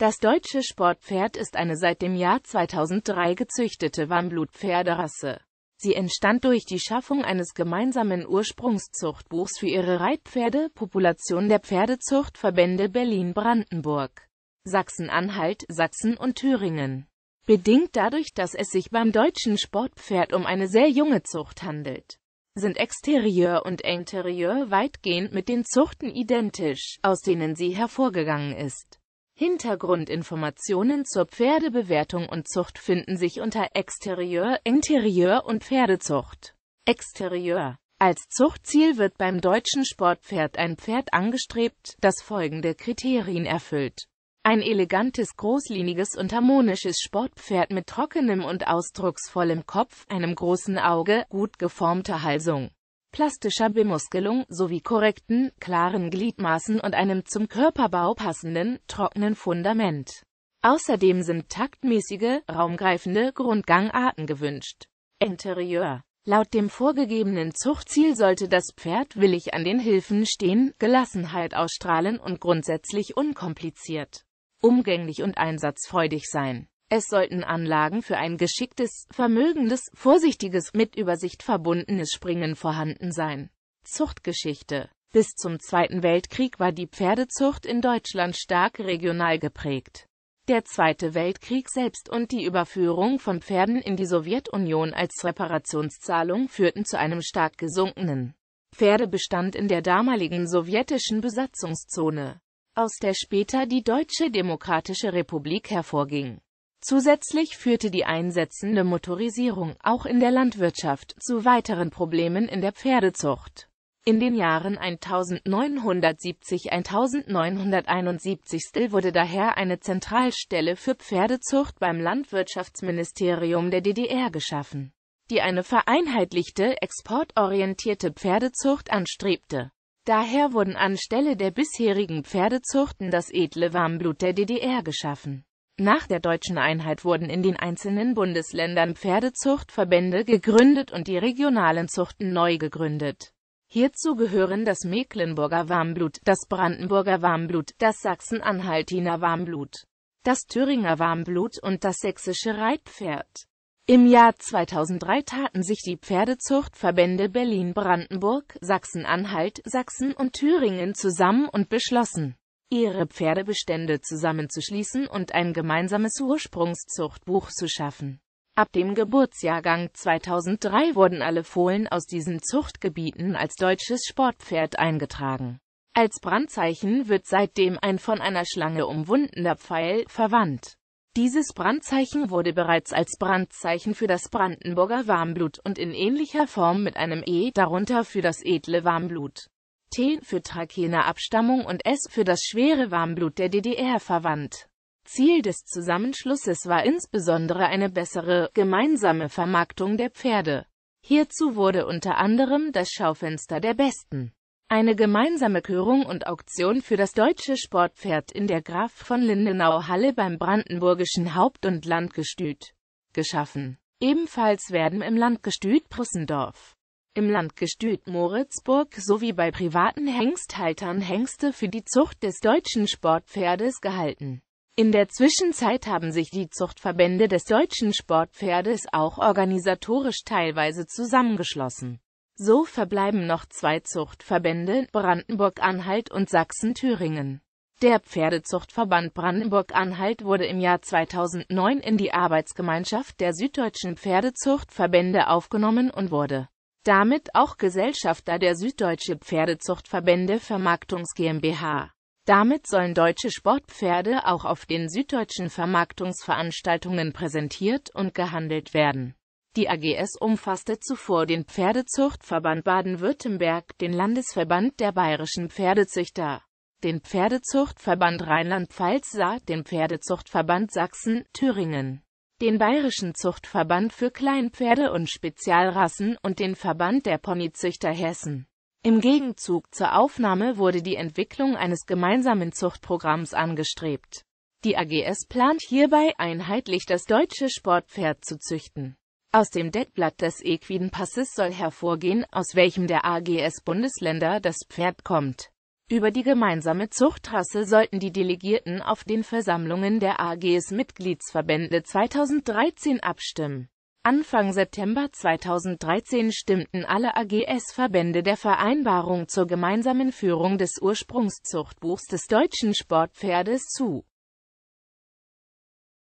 Das deutsche Sportpferd ist eine seit dem Jahr 2003 gezüchtete Warmblutpferderasse. Sie entstand durch die Schaffung eines gemeinsamen Ursprungszuchtbuchs für ihre Reitpferde, Population der Pferdezuchtverbände Berlin-Brandenburg, Sachsen-Anhalt, Sachsen und Thüringen. Bedingt dadurch, dass es sich beim deutschen Sportpferd um eine sehr junge Zucht handelt sind Exterieur und Interieur weitgehend mit den Zuchten identisch, aus denen sie hervorgegangen ist. Hintergrundinformationen zur Pferdebewertung und Zucht finden sich unter Exterieur, Interieur und Pferdezucht. Exterieur als Zuchtziel wird beim deutschen Sportpferd ein Pferd angestrebt, das folgende Kriterien erfüllt. Ein elegantes, großliniges und harmonisches Sportpferd mit trockenem und ausdrucksvollem Kopf, einem großen Auge, gut geformter Halsung, plastischer Bemuskelung sowie korrekten, klaren Gliedmaßen und einem zum Körperbau passenden, trockenen Fundament. Außerdem sind taktmäßige, raumgreifende Grundgangarten gewünscht. Interieur Laut dem vorgegebenen Zuchtziel sollte das Pferd willig an den Hilfen stehen, Gelassenheit ausstrahlen und grundsätzlich unkompliziert, umgänglich und einsatzfreudig sein. Es sollten Anlagen für ein geschicktes, vermögendes, vorsichtiges, mit Übersicht verbundenes Springen vorhanden sein. Zuchtgeschichte Bis zum Zweiten Weltkrieg war die Pferdezucht in Deutschland stark regional geprägt. Der Zweite Weltkrieg selbst und die Überführung von Pferden in die Sowjetunion als Reparationszahlung führten zu einem stark gesunkenen Pferdebestand in der damaligen sowjetischen Besatzungszone, aus der später die Deutsche Demokratische Republik hervorging. Zusätzlich führte die einsetzende Motorisierung, auch in der Landwirtschaft, zu weiteren Problemen in der Pferdezucht. In den Jahren 1970-1971 wurde daher eine Zentralstelle für Pferdezucht beim Landwirtschaftsministerium der DDR geschaffen, die eine vereinheitlichte, exportorientierte Pferdezucht anstrebte. Daher wurden anstelle der bisherigen Pferdezuchten das edle Warmblut der DDR geschaffen. Nach der deutschen Einheit wurden in den einzelnen Bundesländern Pferdezuchtverbände gegründet und die regionalen Zuchten neu gegründet. Hierzu gehören das Mecklenburger Warmblut, das Brandenburger Warmblut, das Sachsen-Anhaltiner Warmblut, das Thüringer Warmblut und das Sächsische Reitpferd. Im Jahr 2003 taten sich die Pferdezuchtverbände Berlin-Brandenburg, Sachsen-Anhalt, Sachsen und Thüringen zusammen und beschlossen, ihre Pferdebestände zusammenzuschließen und ein gemeinsames Ursprungszuchtbuch zu schaffen. Ab dem Geburtsjahrgang 2003 wurden alle Fohlen aus diesen Zuchtgebieten als deutsches Sportpferd eingetragen. Als Brandzeichen wird seitdem ein von einer Schlange umwundener Pfeil verwandt. Dieses Brandzeichen wurde bereits als Brandzeichen für das Brandenburger Warmblut und in ähnlicher Form mit einem E darunter für das edle Warmblut T für Trakener Abstammung und S für das schwere Warmblut der DDR verwandt. Ziel des Zusammenschlusses war insbesondere eine bessere, gemeinsame Vermarktung der Pferde. Hierzu wurde unter anderem das Schaufenster der Besten, eine gemeinsame Körung und Auktion für das deutsche Sportpferd in der Graf von Lindenau Halle beim brandenburgischen Haupt- und Landgestüt, geschaffen. Ebenfalls werden im Landgestüt Prussendorf im Landgestüt Moritzburg sowie bei privaten Hengsthaltern Hengste für die Zucht des deutschen Sportpferdes gehalten. In der Zwischenzeit haben sich die Zuchtverbände des deutschen Sportpferdes auch organisatorisch teilweise zusammengeschlossen. So verbleiben noch zwei Zuchtverbände, Brandenburg-Anhalt und Sachsen-Thüringen. Der Pferdezuchtverband Brandenburg-Anhalt wurde im Jahr 2009 in die Arbeitsgemeinschaft der süddeutschen Pferdezuchtverbände aufgenommen und wurde damit auch Gesellschafter der Süddeutsche Pferdezuchtverbände Vermarktungs GmbH. Damit sollen deutsche Sportpferde auch auf den süddeutschen Vermarktungsveranstaltungen präsentiert und gehandelt werden. Die AGS umfasste zuvor den Pferdezuchtverband Baden-Württemberg, den Landesverband der bayerischen Pferdezüchter, den Pferdezuchtverband Rheinland-Pfalz, den Pferdezuchtverband Sachsen, Thüringen, den Bayerischen Zuchtverband für Kleinpferde und Spezialrassen und den Verband der Ponyzüchter Hessen. Im Gegenzug zur Aufnahme wurde die Entwicklung eines gemeinsamen Zuchtprogramms angestrebt. Die AGS plant hierbei, einheitlich das deutsche Sportpferd zu züchten. Aus dem Deckblatt des Equidenpasses soll hervorgehen, aus welchem der AGS Bundesländer das Pferd kommt. Über die gemeinsame Zuchtrasse sollten die Delegierten auf den Versammlungen der AGs Mitgliedsverbände 2013 abstimmen. Anfang September 2013 stimmten alle AGS-Verbände der Vereinbarung zur gemeinsamen Führung des Ursprungszuchtbuchs des deutschen Sportpferdes zu